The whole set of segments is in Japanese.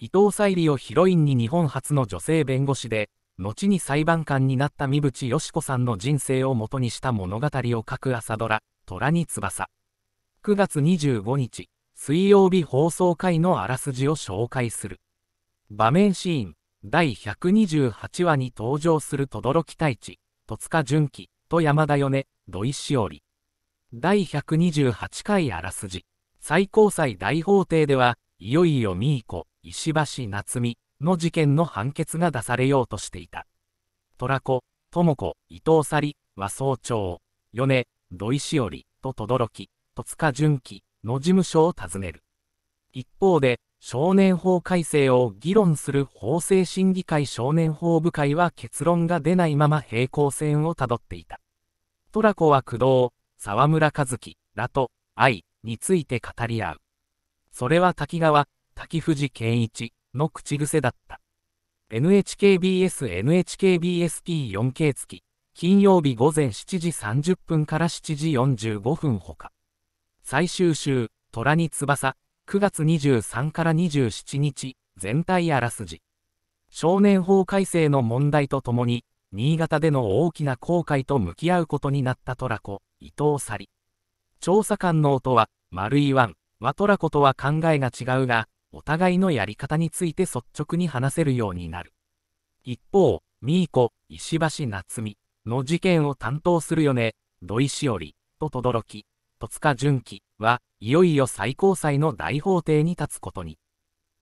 伊藤沙莉をヒロインに日本初の女性弁護士で、後に裁判官になった三淵よし子さんの人生をもとにした物語を書く朝ドラ、虎に翼。9月25日、水曜日放送回のあらすじを紹介する。場面シーン、第128話に登場する轟太一、戸塚純喜、と山田米、土井しおり。第128回あらすじ。最高裁大法廷では、いよいよミーコ、石橋夏美の事件の判決が出されようとしていた。虎子、智子、伊藤さりは早朝、米、土井しおりと轟き、戸塚純喜の事務所を訪ねる。一方で、少年法改正を議論する法制審議会少年法部会は結論が出ないまま平行線をたどっていた。トラコは工藤、沢村和樹らと愛について語り合う。それは滝川、滝藤健一の口癖だった。NHKBS NHKBSP4K 付き、金曜日午前7時30分から7時45分ほか。最終週、虎に翼、9月23から27日、全体あらすじ。少年法改正の問題とともに、新潟での大きな後悔と向き合うことになったトラコ、伊藤さり。調査官の音は、丸いワンはトラコとは考えが違うが、お互いのやり方について率直に話せるようになる。一方、ミーコ、石橋夏美の事件を担当するよね、土井しおりと轟き、戸塚純喜はいよいよ最高裁の大法廷に立つことに。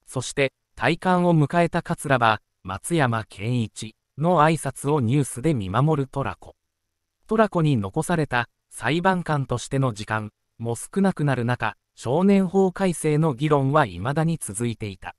そして、退官を迎えた桂は、松山健一の挨拶をニュースで見守るトラコ。トラコに残された裁判官としての時間も少なくなる中、少年法改正の議論はいまだに続いていた。